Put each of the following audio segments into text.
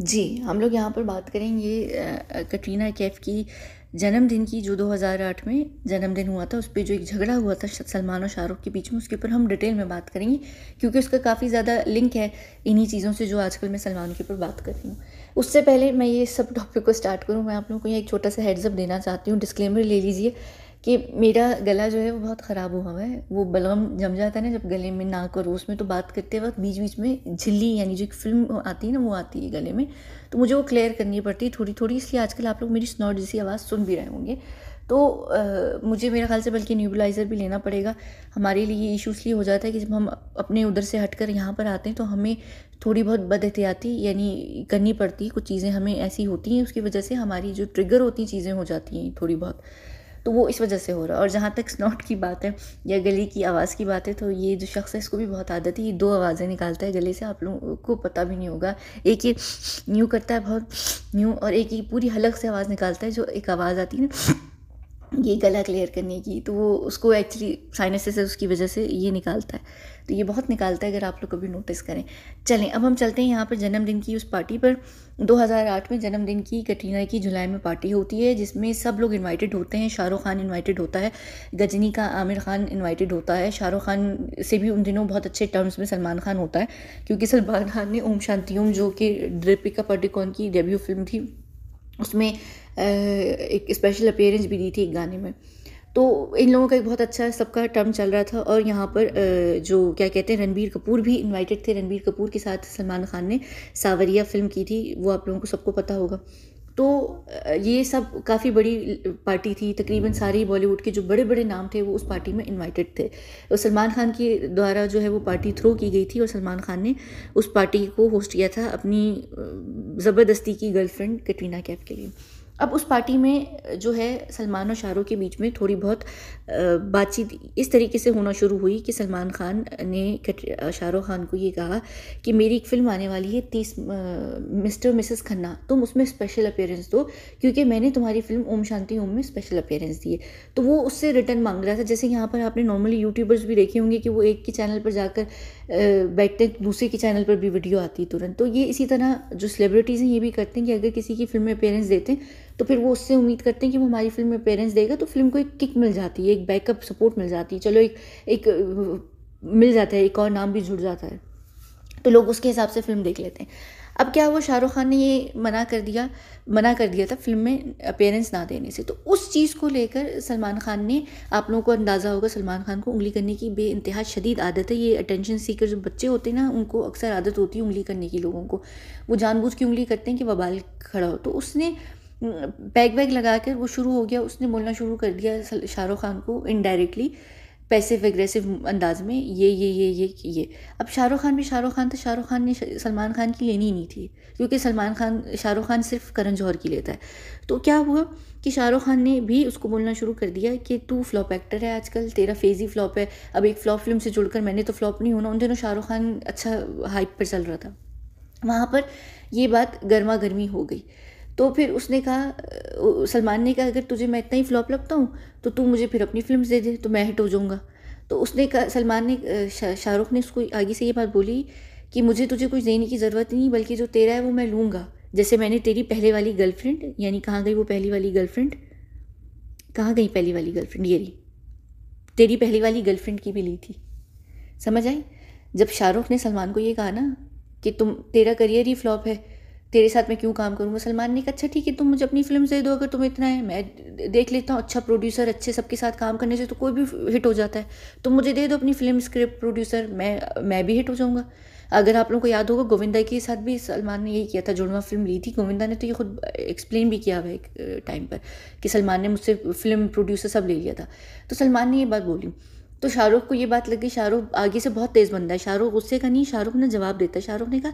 जी हम लोग यहाँ पर बात करेंगे कटरीना कैफ की जन्मदिन की जो 2008 में जन्मदिन हुआ था उस पर जो एक झगड़ा हुआ था सलमान और शाहरुख के बीच में उसके ऊपर हम डिटेल में बात करेंगे क्योंकि उसका काफ़ी ज़्यादा लिंक है इन्हीं चीज़ों से जो आजकल मैं सलमान के ऊपर बात कर रही हूँ उससे पहले मैं ये सब टॉपिक को स्टार्ट करूँ मैं आप लोगों को ये एक छोटा सा हेड्सअप देना चाहती हूँ डिस्क्लेमर ले लीजिए कि मेरा गला जो है वो बहुत ख़राब हुआ हुआ है वो बलगम जम जाता है ना जब गले में नाक और उसमें तो बात करते वक्त बीच बीच में झिल्ली यानी जो एक फिल्म आती है ना वो आती है गले में तो मुझे वो क्लियर करनी पड़ती है थोड़ी थोड़ी इसलिए आजकल आप लोग मेरी स्नॉट जैसी आवाज़ सुन भी रहे होंगे तो आ, मुझे मेरे ख्याल से बल्कि न्यूबलाइज़र भी लेना पड़ेगा हमारे लिए ये इशू इसलिए हो जाता है कि जब हम अपने उधर से हट कर यहाँ पर आते हैं तो हमें थोड़ी बहुत बद एहतियाती यानी करनी पड़ती है कुछ चीज़ें हमें ऐसी होती हैं उसकी वजह से हमारी जो ट्रिगर होती चीज़ें हो जाती हैं थोड़ी बहुत तो वो इस वजह से हो रहा है और जहाँ तक स्नॉट की बात है या गले की आवाज़ की बात है तो ये जो शख्स है इसको भी बहुत आदत है ये दो आवाज़ें निकालता है गले से आप लोगों को पता भी नहीं होगा एक ये न्यू करता है बहुत न्यू और एक ये पूरी हलक से आवाज़ निकालता है जो एक आवाज़ आती है ना ये गला क्लियर करने की तो वो उसको एक्चुअली साइनसिस है उसकी वजह से ये निकालता है तो ये बहुत निकालता है अगर आप लोग कभी नोटिस करें चलें अब हम चलते हैं यहाँ पर जन्मदिन की उस पार्टी पर 2008 में जन्मदिन की कटरीना की जुलाई में पार्टी होती है जिसमें सब लोग इनवाइटेड होते हैं शाहरुख खान इनवाइटेड होता है गजनी का आमिर खान इन्वाइटेड होता है शाहरुख खान से भी उन दिनों बहुत अच्छे टर्म्स में सलमान खान होता है क्योंकि सलमान खान ने ओम शांति ओम जो कि दीपिका पाटिकोन की डेब्यू फिल्म थी उसमें एक स्पेशल अपेयरेंस भी दी थी एक गाने में तो इन लोगों का एक बहुत अच्छा सबका टर्म चल रहा था और यहाँ पर जो क्या कहते हैं रणबीर कपूर भी इनवाइटेड थे रणबीर कपूर के साथ सलमान खान ने सावरिया फिल्म की थी वो आप लोगों को सबको पता होगा तो ये सब काफ़ी बड़ी पार्टी थी तकरीबन सारे बॉलीवुड के जो बड़े बड़े नाम थे वो उस पार्टी में इनवाइटेड थे और सलमान खान के द्वारा जो है वो पार्टी थ्रो की गई थी और सलमान खान ने उस पार्टी को होस्ट किया था अपनी ज़बरदस्ती की गर्लफ्रेंड कटरीना कैफ के लिए अब उस पार्टी में जो है सलमान और शाहरुख के बीच में थोड़ी बहुत बातचीत इस तरीके से होना शुरू हुई कि सलमान खान ने शाहरुख खान को ये कहा कि मेरी एक फिल्म आने वाली है तीस मिस्टर मिसेस खन्ना तुम उसमें स्पेशल अपेयरेंस दो क्योंकि मैंने तुम्हारी फिल्म ओम शांति ओम में स्पेशल अपेयरेंस दिए तो वो उससे रिटर्न मांग रहा था जैसे यहाँ पर आपने नॉर्मली यूट्यूबर्स भी देखे होंगे कि वो एक के चैनल पर जाकर बैठते दूसरे के चैनल पर भी वीडियो आती है तुरंत तो ये इसी तरह जो सेलिब्रिटीज़ हैं ये भी करते हैं कि अगर किसी की फिल्म में पेरेंट्स देते हैं तो फिर वो उससे उम्मीद करते हैं कि वो हमारी फिल्म में पेरेंट्स देगा तो फिल्म को एक किक मिल जाती है एक बैकअप सपोर्ट मिल जाती है चलो एक एक मिल जाता है एक और नाम भी जुड़ जाता है तो लोग उसके हिसाब से फिल्म देख लेते हैं अब क्या वो शाहरुख खान ने ये मना कर दिया मना कर दिया था फिल्म में अपेयरेंस ना देने से तो उस चीज़ को लेकर सलमान खान ने आप लोगों को अंदाज़ा होगा सलमान खान को उंगली करने की बे इंतहा शदीद आदत है ये अटेंशन सीकर जो बच्चे होते हैं ना उनको अक्सर आदत होती है उंगली करने की लोगों को वो जानबूझ की उंगली करते हैं कि वबाल खड़ा हो तो उसने बैग वैग लगा कर वो शुरू हो गया उसने बोलना शुरू कर दिया शाहरुख खान को इनडायरेक्टली पैसिव एग्रेसिव अंदाज में ये ये ये ये ये अब शाहरुख खान भी शाहरुख खान तो शाहरुख खान ने सलमान खान की लेनी ही नहीं थी क्योंकि सलमान खान शाहरुख खान सिर्फ करण जौहर की लेता है तो क्या हुआ कि शाहरुख खान ने भी उसको बोलना शुरू कर दिया कि तू फ्लॉप एक्टर है आजकल तेरा फेज ही फ्लॉप है अब एक फ्लॉप फिल्म से जुड़कर मैंने तो फ्लॉप नहीं होना उन दिनों शाहरुख खान अच्छा हाइप पर चल रहा था वहाँ पर ये बात गर्मा गर्मी हो गई तो फिर उसने कहा सलमान ने कहा अगर तुझे मैं इतना ही फ्लॉप लगता हूँ तो तू मुझे फिर अपनी फिल्म दे दे तो मैं हिट हो जाऊँगा तो उसने कहा सलमान ने शाहरुख ने उसको आगे से ये बात बोली कि मुझे तुझे कुछ देने की ज़रूरत नहीं बल्कि जो तेरा है वो मैं लूँगा जैसे मैंने तेरी पहले वाली गर्लफ्रेंड यानी कहाँ गई वो पहली वाली गर्लफ्रेंड कहाँ गई पहली वाली गर्लफ्रेंड ये रही तेरी पहली वाली गर्लफ्रेंड की भी ली थी समझ आई जब शाहरुख ने सलमान को ये कहा ना कि तुम तेरा करियर ही फ्लॉप है तेरे साथ मैं क्यों काम करूँगा सलमान ने कहा अच्छा ठीक है तुम मुझे अपनी फिल्म दे दो अगर तुम इतना है मैं देख लेता हूँ अच्छा प्रोड्यूसर अच्छे सबके साथ काम करने से तो कोई भी हिट हो जाता है तुम तो मुझे दे दो अपनी फिल्म स्क्रिप्ट प्रोड्यूसर मैं मैं भी हिट हो जाऊँगा अगर आप लोगों को याद होगा गोविंदा के साथ भी सलमान ने यही किया था जुड़वा फिल्म ली थी गोविंदा ने तो ये खुद एक्सप्लेन भी किया हुआ एक टाइम पर कि सलमान ने मुझसे फिल्म प्रोड्यूसर सब ले लिया था तो सलमान ने ये बात बोली तो शाहरुख को ये बात लगी शाहरुख आगे से बहुत तेज़ बनता है शाहरुख गुस्से का नहीं शाहरुख ने जवाब देता है शाहरुख ने कहा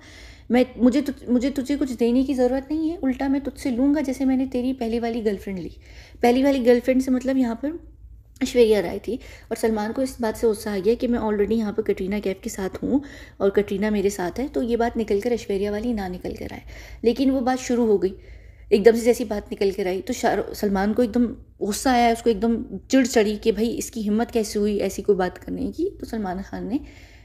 मैं मुझे तु, मुझे तुझे कुछ देने की ज़रूरत नहीं है उल्टा मैं तुझसे लूँगा जैसे मैंने तेरी पहली वाली गर्लफ्रेंड ली पहली वाली गर्लफ्रेंड से मतलब यहाँ पर ऐश्वर्या राय थी और सलमान को इस बात से गुस्सा आ गया कि मैं ऑलरेडी यहाँ पर कटरीना कैफ के साथ हूँ और कटरीना मेरे साथ है तो ये बात निकल कर ऐश्वर्या वाली ना निकल कर आए लेकिन वो बात शुरू हो गई एकदम से जैसी बात निकल कर आई तो सलमान को एकदम गुस्सा आया उसको एकदम चिड़ चढ़ी कि भाई इसकी हिम्मत कैसे हुई ऐसी कोई बात करने की तो सलमान खान ने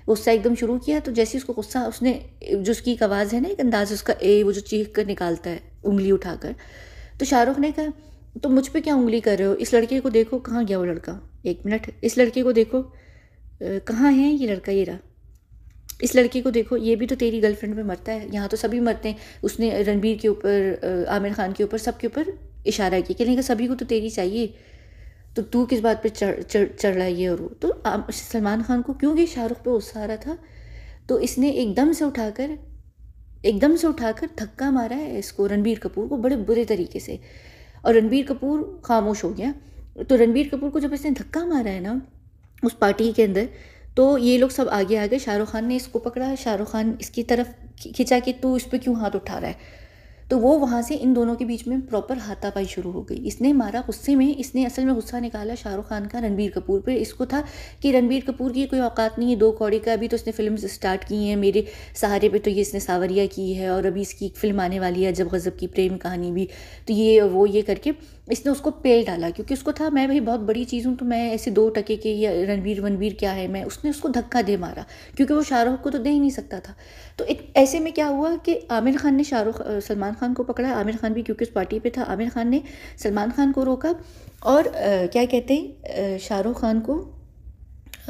गुस्सा एकदम शुरू किया तो जैसे उसको गुस्सा उसने जो उसकी एक आवाज़ है ना एक अंदाज उसका ए वो जो चीख कर निकालता है उंगली उठाकर तो शाहरुख ने कहा तो मुझ पर क्या उंगली कर रहे हो इस लड़के को देखो कहाँ गया वो लड़का एक मिनट इस लड़के को देखो कहाँ है ये लड़का ये रहा इस लड़के को देखो ये भी तो तेरी गर्लफ्रेंड में मरता है यहाँ तो सभी मरते हैं उसने रणबीर के ऊपर आमिर खान के ऊपर सब के ऊपर इशारा किया कहने का सभी को तो तेरी चाहिए तो तू किस बात पर चढ़ चढ़ चढ़ रहा है ये और वो तो सलमान खान को क्योंकि शाहरुख पर गुस्सा आ रहा था तो इसने एकदम से उठाकर एकदम से उठाकर धक्का मारा है इसको रणबीर कपूर को बड़े बुरे तरीके से और रणबीर कपूर खामोश हो गया तो रणबीर कपूर को जब इसने धक्का मारा है ना उस पार्टी के अंदर तो ये लोग सब आगे आ गए शाहरुख खान ने इसको पकड़ा शाहरुख खान इसकी तरफ खिंचा कि तू इस पर क्यों हाथ उठा रहा है तो वो वहाँ से इन दोनों के बीच में प्रॉपर हाथापाई शुरू हो गई इसने मारा गुस्से में इसने असल में गुस्सा निकाला शाहरुख खान का रणबीर कपूर पे इसको था कि रणबीर कपूर की कोई औकात नहीं है दो कौड़ी का अभी तो इसने फिल्म स्टार्ट की हैं मेरे सहारे पे तो ये इसने सावरिया की है और अभी इसकी एक फिल्म आने वाली है जब गज़ब की प्रेम कहानी भी तो ये वो ये करके इसने उसको पेल डाला क्योंकि उसको था मैं भाई बहुत बड़ी चीज़ हूँ तो मैं ऐसे दो टके के या रणवीर वनवीर क्या है मैं उसने उसको धक्का दे मारा क्योंकि वो शाहरुख को तो दे ही नहीं सकता था तो एक ऐसे में क्या हुआ कि आमिर खान ने शाहरुख सलमान खान को पकड़ा आमिर खान भी क्योंकि उस पार्टी पर था आमिर खान ने सलमान खान को रोका और आ, क्या कहते हैं शाहरुख खान को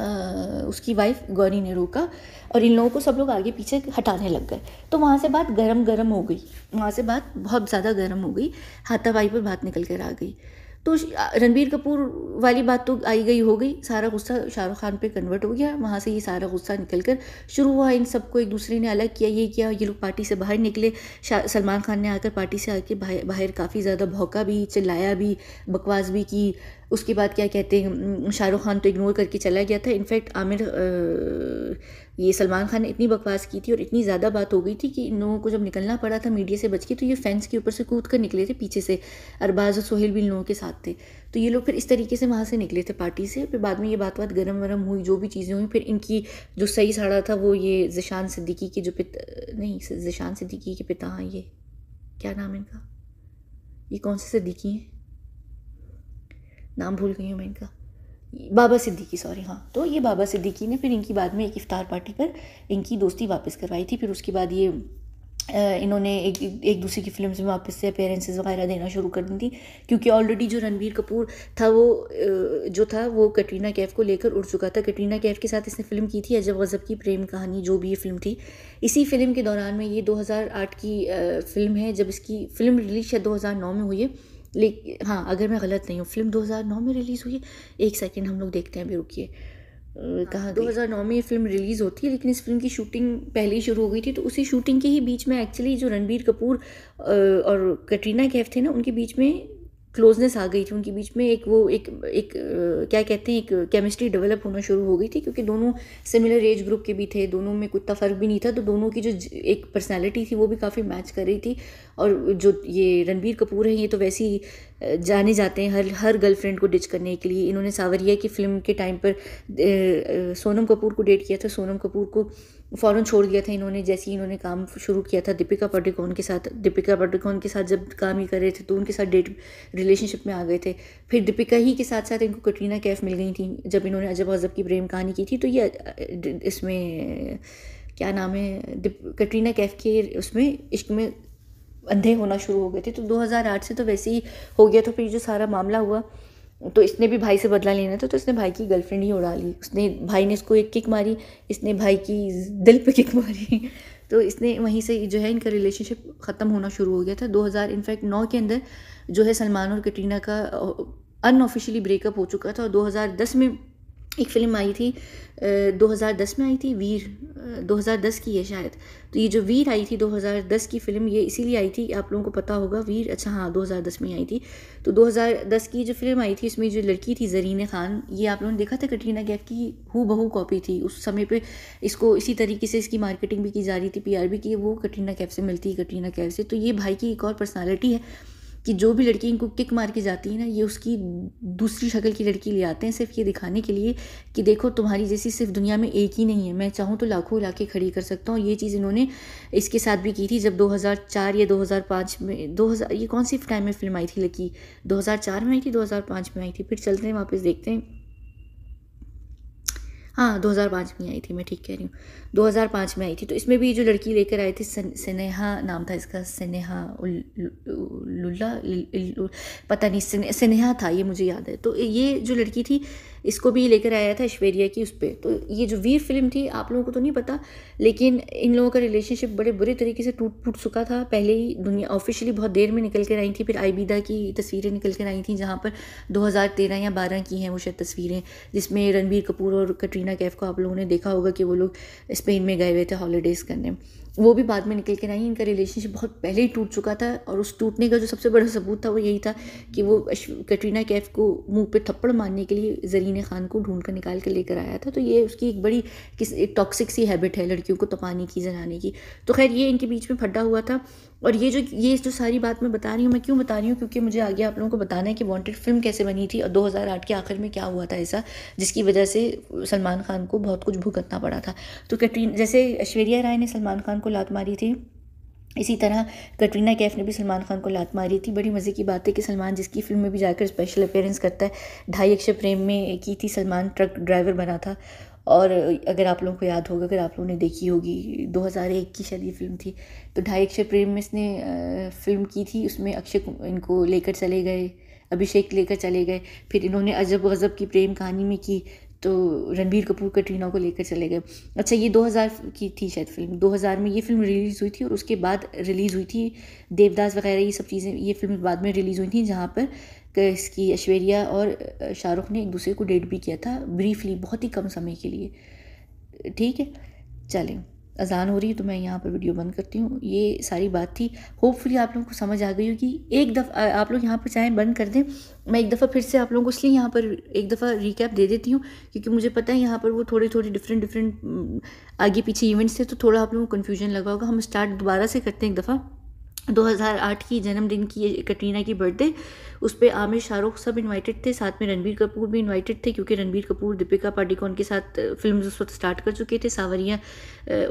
उसकी वाइफ गौरी ने रोका और इन लोगों को सब लोग आगे पीछे हटाने लग गए तो वहाँ से बात गरम गरम हो गई वहाँ से बात बहुत ज़्यादा गर्म हो गई हाथापाई पर बात निकल कर आ गई तो रणबीर कपूर वाली बात तो आई गई हो गई सारा गुस्सा शाहरुख खान पे कन्वर्ट हो गया वहाँ से ये सारा गुस्सा निकल कर शुरू हुआ इन सबको एक दूसरे ने अलग किया ये किया ये लोग पार्टी से बाहर निकले सलमान खान ने आकर पार्टी से आके बाहर, बाहर काफ़ी ज़्यादा भौका भी चिल्लाया भी बकवास भी की उसके बाद क्या कहते हैं शाहरुख खान तो इग्नोर करके चला गया था इनफैक्ट आमिर आ, ये सलमान खान ने इतनी बकवास की थी और इतनी ज़्यादा बात हो गई थी कि इन लोगों को जब निकलना पड़ा था मीडिया से बच के तो ये फैंस के ऊपर से कूद कर निकले थे पीछे से अरबाज और सोहेल भी इन लोगों के साथ थे तो ये लोग फिर इस तरीके से वहाँ से निकले थे पार्टी से फिर बाद में ये बात बात गर्म वरम हुई जो भी चीज़ें हुई फिर इनकी जो सही साड़ा था वो ये जिशान सिद्दीकी के जो पिता नहीं जिशान सिद्दीकी के पिता हाँ ये क्या नाम इनका ये कौन से सिद्दीकी हैं नाम भूल गई हूँ मैं इनका बाबा सिद्दीकी सॉरी हाँ तो ये बाबा सिद्दीकी ने फिर इनकी बाद में एक इफ्तार पार्टी पर इनकी दोस्ती वापस करवाई थी फिर उसके बाद ये इन्होंने एक एक दूसरे की फिल्म्स में वापस से अपेरेंसेज वगैरह देना शुरू कर दी थी क्योंकि ऑलरेडी जो रणबीर कपूर था वो जो था वो कटरीना कैफ को लेकर उड़ चुका था कटरीना कैफ के साथ इसने फिल्म की थी अजब गज़ब की प्रेम कहानी जो भी ये फिल्म थी इसी फिल्म के दौरान में ये 2008 की फिल्म है जब इसकी फिल्म रिलीज शायद नौ में हुई है लेकिन हाँ अगर मैं गलत नहीं हूँ फिल्म 2009 में रिलीज़ हुई एक सेकेंड हम लोग देखते हैं अभी रुकिए कहाँ दो हज़ार नौ में ये फिल्म रिलीज़ होती है लेकिन इस फिल्म की शूटिंग पहले ही शुरू हो गई थी तो उसी शूटिंग के ही बीच में एक्चुअली जो रणबीर कपूर और कटरीना कैफ थे ना उनके बीच में क्लोजनेस आ गई थी उनके बीच में एक वो एक एक क्या कहते हैं एक केमिस्ट्री डेवलप होना शुरू हो गई थी क्योंकि दोनों सिमिलर एज ग्रुप के भी थे दोनों में कुछ फ़र्क भी नहीं था तो दोनों की जो एक पर्सनैलिटी थी वो भी काफ़ी मैच कर रही थी और जो ये रणबीर कपूर हैं ये तो वैसे ही जाने जाते हैं हर हर गर्लफ्रेंड को डिच करने के लिए इन्होंने सावरिया की फ़िल्म के टाइम पर सोनम कपूर को डेट किया था सोनम कपूर को फ़ौर छोड़ दिया था इन्होंने जैसे ही इन्होंने काम शुरू किया था दीपिका पाडुकोन के साथ दीपिका पाडुकोन के साथ जब काम ही कर रहे थे तो उनके साथ डेट रिलेशनशिप में आ गए थे फिर दीपिका ही के साथ साथ इनको कटरीना कैफ मिल गई थी जब इन्होंने अजब अजब की प्रेम कहानी की थी तो ये इसमें क्या नाम है कटरीना कैफ के उसमें इश्क में अंधे होना शुरू हो गए थे तो दो से तो वैसे ही हो गया तो फिर जो सारा मामला हुआ तो इसने भी भाई से बदला लेना था तो इसने भाई की गर्लफ्रेंड ही उड़ा ली उसने भाई ने इसको एक किक मारी इसने भाई की दिल पे किक मारी तो इसने वहीं से जो है इनका रिलेशनशिप ख़त्म होना शुरू हो गया था 2000 इनफैक्ट नौ के अंदर जो है सलमान और कटरीना का अनऑफिशियली ब्रेकअप हो चुका था और 2010 में एक फ़िल्म आई थी 2010 में आई थी वीर 2010 की है शायद तो ये जो वीर आई थी 2010 की फ़िल्म ये इसीलिए आई थी आप लोगों को पता होगा वीर अच्छा हाँ 2010 में आई थी तो 2010 की जो फिल्म आई थी उसमें जो लड़की थी जरीन खान ये आप लोगों ने देखा था कटरीना कैफ की हु बहू कॉपी थी उस समय पे इसको इसी तरीके से इसकी मार्केटिंग भी की जा रही थी पी की वो कटरीना कैफ से मिलती है कटरीना कैफ से तो ये भाई की एक और पर्सनैलिटी है कि जो भी लड़की इनको किक मार के जाती है ना ये उसकी दूसरी शक्ल की लड़की ले आते हैं सिर्फ ये दिखाने के लिए कि देखो तुम्हारी जैसी सिर्फ दुनिया में एक ही नहीं है मैं चाहूँ तो लाखों इलाके खड़ी कर सकता हूँ ये चीज़ इन्होंने इसके साथ भी की थी जब 2004 या 2005 में 2000 ये कौन सी टाइम में फिल्म आई थी लकी दो में आई थी दो में आई थी फिर चलते हैं वापस देखते हैं हाँ दो में आई थी मैं ठीक कह रही हूँ 2005 में आई थी तो इसमें भी जो लड़की लेकर आई थी स्नेहा नाम था इसका स्नेहा लुल्ला पता नहीं स्नेहा था ये मुझे याद है तो ये जो लड़की थी इसको भी लेकर आया था ऐश्वर्या की उस पर तो ये जो वीर फिल्म थी आप लोगों को तो नहीं पता लेकिन इन लोगों का रिलेशनशिप बड़े बुरे तरीके से टूट टूट चुका था पहले ही दुनिया ऑफिशियली बहुत देर में निकल कर आई थी फिर आईबीदा की तस्वीरें निकल कर आई थी जहाँ पर 2013 या 12 की हैं वो शायद तस्वीरें जिसमें रणबीर कपूर और कटरीना कैफ को आप लोगों ने देखा होगा कि वो लोग स्पेन में गए हुए थे हॉलीडेज़ करने वो भी बाद में निकल के नहीं इनका रिलेशनशिप बहुत पहले ही टूट चुका था और उस टूटने का जो सबसे बड़ा सबूत था वो यही था कि वो कटरीना कैफ को मुंह पे थप्पड़ मारने के लिए जरीन खान को ढूंढ कर निकाल कर लेकर आया था तो ये उसकी एक बड़ी किस एक टॉक्सिक सी हैबिट है लड़कियों को तपाने की जनाने की तो खैर ये इनके बीच में फड्डा हुआ था और ये जो ये जो सारी बात मैं बता रही हूँ मैं क्यों बता रही हूँ क्योंकि मुझे आगे आप लोगों को बताना है कि वांटेड फिल्म कैसे बनी थी और 2008 के आखिर में क्या हुआ था ऐसा जिसकी वजह से सलमान खान को बहुत कुछ भुगतना पड़ा था तो कैटरीन जैसे ऐश्वर्या राय ने सलमान खान को लात मारी थी इसी तरह कटरीना कैफ ने भी सलमान खान को लात मारी थी बड़ी मज़े की बात है कि सलमान जिसकी फिल्म में भी जाकर स्पेशल अपेयरेंस करता है ढाई अक्षर प्रेम में की थी सलमान ट्रक ड्राइवर बना था और अगर आप लोगों को याद होगा अगर आप लोगों ने देखी होगी 2001 की शायद ये फिल्म थी तो ढाई अक्षर प्रेम में इसने फिल्म की थी उसमें अक्षय इनको लेकर चले गए अभिषेक लेकर चले गए फिर इन्होंने अजब गज़ब की प्रेम कहानी में की तो रणबीर कपूर कटरीना को लेकर चले गए अच्छा ये 2000 की थी शायद फिल्म 2000 में ये फिल्म रिलीज़ हुई थी और उसके बाद रिलीज़ हुई थी देवदास वगैरह ये सब चीज़ें ये फिल्म बाद में रिलीज़ हुई थी जहाँ पर इसकी ऐश्वर्या और शाहरुख ने एक दूसरे को डेट भी किया था ब्रीफली बहुत ही कम समय के लिए ठीक है चलें अजान हो रही है तो मैं यहाँ पर वीडियो बंद करती हूँ ये सारी बात थी होपफुली आप लोगों को समझ आ गई होगी एक दफ़ा आप लोग यहाँ पर चाहें बंद कर दें मैं एक दफ़ा फिर से आप लोगों को इसलिए यहाँ पर एक दफ़ा रिकैप दे देती हूँ क्योंकि मुझे पता है यहाँ पर वो थोड़े थोड़े डिफरेंट डिफरेंट आगे पीछे इवेंट्स थे तो थोड़ा आप लोगों को कन्फ्यूजन लगा होगा हम स्टार्ट दोबारा से करते हैं एक दफ़ा 2008 की जन्मदिन की कटरीना की बर्थडे उस पर आमिर शाहरुख सब इनवाइटेड थे साथ में रणबीर कपूर भी इनवाइटेड थे क्योंकि रणबीर कपूर दीपिका पाडिकॉन के साथ फिल्म उस वक्त स्टार्ट कर चुके थे सावरियाँ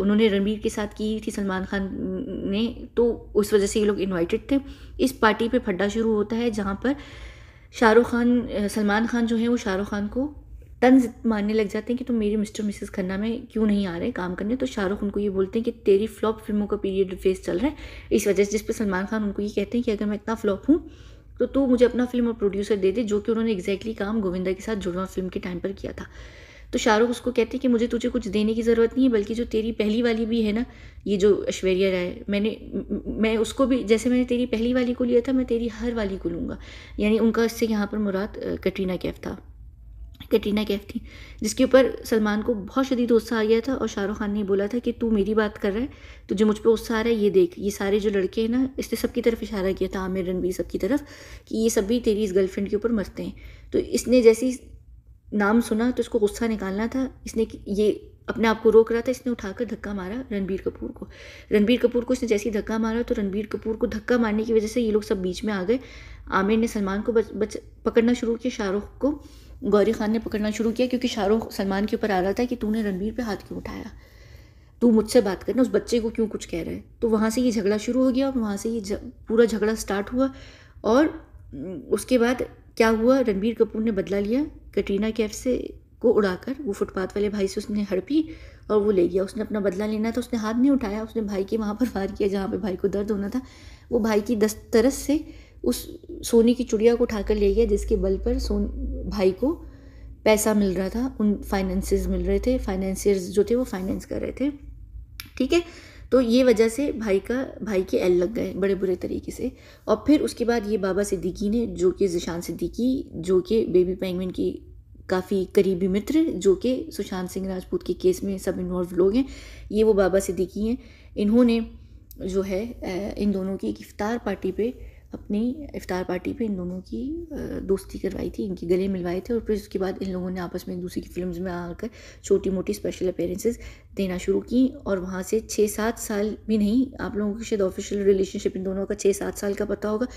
उन्होंने रणबीर के साथ की थी सलमान खान ने तो उस वजह से ये लोग इन्वाइटेड थे इस पार्टी पर फड्डा शुरू होता है जहाँ पर शाहरुख खान सलमान खान जो है वो शाहरुख खान को तंज मारने लग जाते हैं कि तुम मेरे मिस्टर मिसेस खन्ना में क्यों नहीं आ रहे काम करने तो शाहरुख उनको ये बोलते हैं कि तेरी फ्लॉप फिल्मों का पीरियड फेस चल रहा है इस वजह से जिस पर सलमान खान उनको ये कहते हैं कि अगर मैं इतना फ्लॉप हूँ तो तू मुझे अपना फिल्म और प्रोड्यूसर दे दे जो कि उन्होंने एग्जैक्टली काम गोविंदा के साथ जुड़वा फिल्म के टाइम पर किया था तो शाहरुख उसको कहते हैं कि मुझे तुझे कुछ देने की ज़रूरत नहीं है बल्कि जो तेरी पहली वाली भी है ना ये जो ऐश्वर्या राय मैंने मैं उसको भी जैसे मैंने तेरी पहली वाली को लिया था मैं तेरी हर वाली को लूँगा यानी उनका इससे यहाँ पर मुराद कटरीना कैफ था कटरीना कैफ थी जिसके ऊपर सलमान को बहुत शदीद गुस्सा आ गया था और शाहरुख खान ने बोला था कि तू मेरी बात कर रहा है तो जो मुझ पर गुस्सा आ रहा है ये देख ये सारे जो लड़के हैं ना इसने सबकी तरफ इशारा किया था आमिर रणबीर सबकी तरफ कि ये सब भी तेरी इस गर्लफ्रेंड के ऊपर मरते हैं तो इसने जैसी नाम सुना तो इसको गुस्सा निकालना था इसने ये अपने आप को रोक रहा था इसने उठाकर धक्का मारा रणबीर कपूर को रणबीर कपूर को इसने जैसे ही धक्का मारा तो रणबीर कपूर को धक्का मारने की वजह से ये लोग सब बीच में आ गए आमिर ने सलमान को बच बच पकड़ना शुरू किया शाहरुख को गौरी खान ने पकड़ना शुरू किया क्योंकि शाहरुख सलमान के ऊपर आ रहा था कि तूने रणबीर पे हाथ क्यों उठाया तू मुझसे बात करना उस बच्चे को क्यों कुछ कह रहा है तो वहाँ से ये झगड़ा शुरू हो गया और वहाँ से ये पूरा झगड़ा स्टार्ट हुआ और उसके बाद क्या हुआ रणबीर कपूर ने बदला लिया कटरीना कैफ से को उड़ाकर वो फुटपाथ वाले भाई से उसने हड़पी और वो ले गया उसने अपना बदला लेना था उसने हाथ नहीं उठाया उसने भाई के वहाँ पर वार किया जहाँ पे भाई को दर्द होना था वो भाई की दस्तरस से उस सोने की चुड़िया को उठाकर ले गया जिसके बल पर सोन भाई को पैसा मिल रहा था उन फाइनेंसेस मिल रहे थे फाइनेंसियर्स जो थे वो फाइनेंस कर रहे थे ठीक है तो ये वजह से भाई का भाई के एल लग गए बड़े बुरे तरीके से और फिर उसके बाद ये बाबा सिद्दीकी ने जो कि जिशान सिद्दीकी जो कि बेबी पेंगविन की काफ़ी करीबी मित्र जो कि सुशांत सिंह राजपूत के केस में सब इन्वॉल्व लोग हैं ये वो बाबा सिद्दीकी हैं इन्होंने जो है इन दोनों की एक इफ्तार पार्टी पे अपनी इफ़ार पार्टी पे इन दोनों की दोस्ती करवाई थी इनके गले मिलवाए थे और फिर उसके बाद इन लोगों ने आपस में एक दूसरे की फिल्म्स में आकर छोटी मोटी स्पेशल अपेयरेंसेज देना शुरू की और वहाँ से छः सात साल भी नहीं आप लोगों की शायद ऑफिशियल रिलेशनशिप इन दोनों का छः सात साल का पता होगा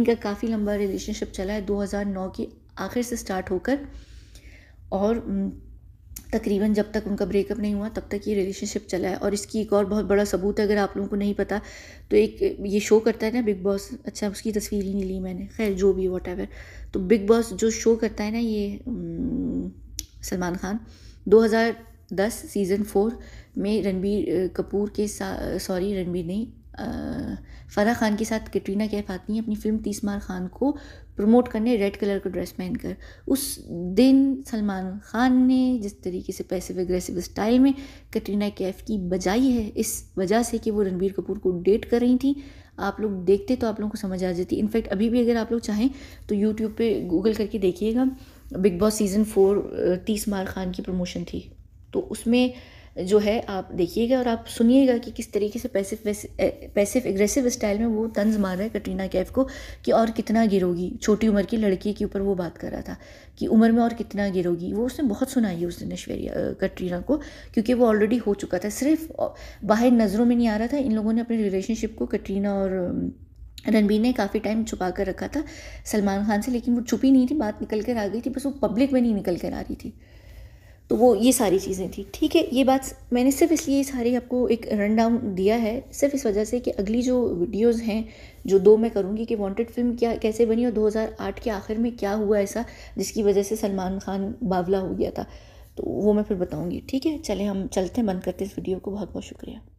इनका काफ़ी लंबा रिलेशनशिप चला है दो की आखिर से स्टार्ट होकर और तकरीबन जब तक उनका ब्रेकअप नहीं हुआ तब तक ये रिलेशनशिप चला है और इसकी एक और बहुत बड़ा सबूत है अगर आप लोगों को नहीं पता तो एक ये शो करता है ना बिग बॉस अच्छा उसकी तस्वीर ही नहीं ली मैंने खैर जो भी वट तो बिग बॉस जो शो करता है ना ये सलमान खान 2010 सीज़न फोर में रणबीर कपूर के साथ सॉरी रणबीर नहीं फ़राह खान के साथ कटरीना कैफ आती हैं अपनी फ़िल्म तीस मार खान को प्रमोट करने रेड कलर का ड्रेस पहनकर उस दिन सलमान खान ने जिस तरीके से पैसिव एग्रेसिव स्टाइल में कटरीना कैफ की बजाई है इस वजह से कि वो रणबीर कपूर को डेट कर रही थी आप लोग देखते तो आप लोगों को समझ आ जाती इनफैक्ट अभी भी अगर आप लोग चाहें तो यूट्यूब पे गूगल करके देखिएगा बिग बॉस सीज़न फोर तीस मार खान की प्रमोशन थी तो उसमें जो है आप देखिएगा और आप सुनिएगा कि किस तरीके से पैसिव पैसिव एग्रेसिव स्टाइल में वो तंज मार रहा है कटरीना कैफ को कि और कितना गिरोगी छोटी उम्र की लड़की के ऊपर वो बात कर रहा था कि उम्र में और कितना गिरोगी वो उसने बहुत सुनाई है उस दिन ऐश्वर्या कटरीना को क्योंकि वो ऑलरेडी हो चुका था सिर्फ बाहर नज़रों में नहीं आ रहा था इन लोगों ने अपने रिलेशनशिप को कटरीना और रणबीर ने काफ़ी टाइम छुपा कर रखा था सलमान खान से लेकिन वो छुपी नहीं थी बात निकल कर आ गई थी बस वो पब्लिक में नहीं निकल कर आ रही थी तो वो ये सारी चीज़ें थी ठीक है ये बात मैंने सिर्फ इसलिए सारी आपको एक रन डाउन दिया है सिर्फ इस वजह से कि अगली जो वीडियोज़ हैं जो दो मैं करूँगी कि वांटेड फिल्म क्या कैसे बनी और 2008 के आखिर में क्या हुआ ऐसा जिसकी वजह से सलमान खान बावला हो गया था तो वो मैं फिर बताऊँगी ठीक है चले हम चलते हैं बंद करते हैं इस वीडियो को बहुत बहुत शुक्रिया